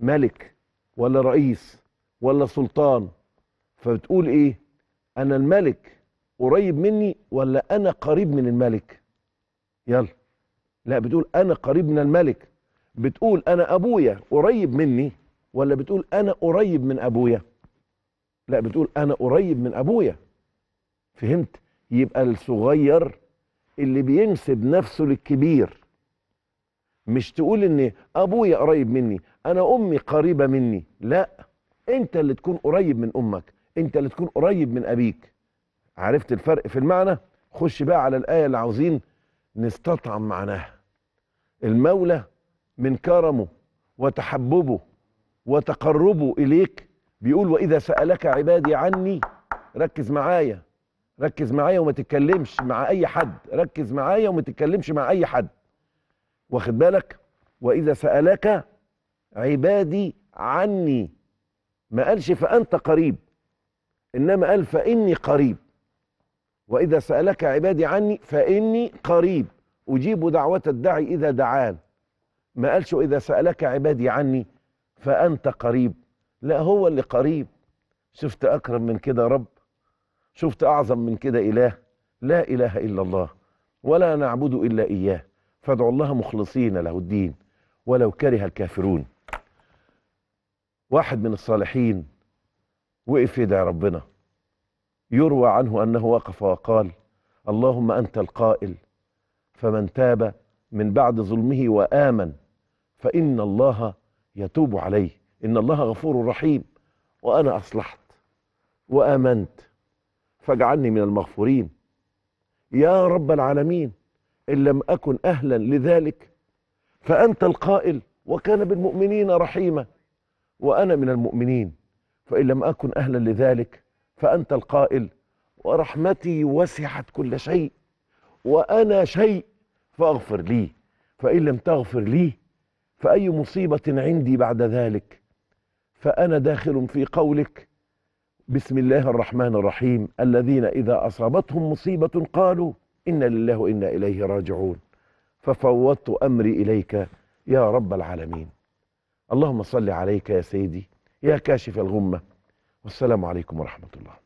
ملك ولا رئيس ولا سلطان فبتقول ايه انا الملك قريب مني ولا انا قريب من الملك يلا لا بتقول انا قريب من الملك بتقول انا ابويا قريب مني ولا بتقول انا قريب من ابويا لا بتقول انا قريب من ابويا فهمت يبقى الصغير اللي بينسب نفسه للكبير مش تقول ان ابويا قريب مني انا امي قريبه مني لا انت اللي تكون قريب من امك انت اللي تكون قريب من ابيك عرفت الفرق في المعنى خش بقى على الايه اللي عاوزين نستطعم معناها المولى من كرمه وتحببه وتقربه اليك بيقول واذا سالك عبادي عني ركز معايا ركز معايا وما تتكلمش مع اي حد ركز معايا وما تتكلمش مع اي حد واخد بالك وإذا سألك عبادي عني ما قالش فأنت قريب إنما قال فإني قريب وإذا سألك عبادي عني فإني قريب أجيب دعوة الداعي إذا دعان ما قالش إذا سألك عبادي عني فأنت قريب لا هو اللي قريب شفت أكرم من كده رب شفت أعظم من كده إله لا إله إلا الله ولا نعبد إلا إياه فادعوا الله مخلصين له الدين ولو كره الكافرون واحد من الصالحين وقف يدعي ربنا يروى عنه أنه وقف وقال اللهم أنت القائل فمن تاب من بعد ظلمه وآمن فإن الله يتوب عليه إن الله غفور رحيم وأنا أصلحت وآمنت فاجعلني من المغفورين يا رب العالمين إن لم أكن أهلا لذلك فأنت القائل وكان بالمؤمنين رحيما وأنا من المؤمنين فإن لم أكن أهلا لذلك فأنت القائل ورحمتي وسعت كل شيء وأنا شيء فاغفر لي فإن لم تغفر لي فأي مصيبة عندي بعد ذلك فأنا داخل في قولك بسم الله الرحمن الرحيم الذين إذا أصابتهم مصيبة قالوا إنا لله وإنا إليه راجعون ففوضت أمري إليك يا رب العالمين اللهم صل عليك يا سيدي يا كاشف الغمة والسلام عليكم ورحمة الله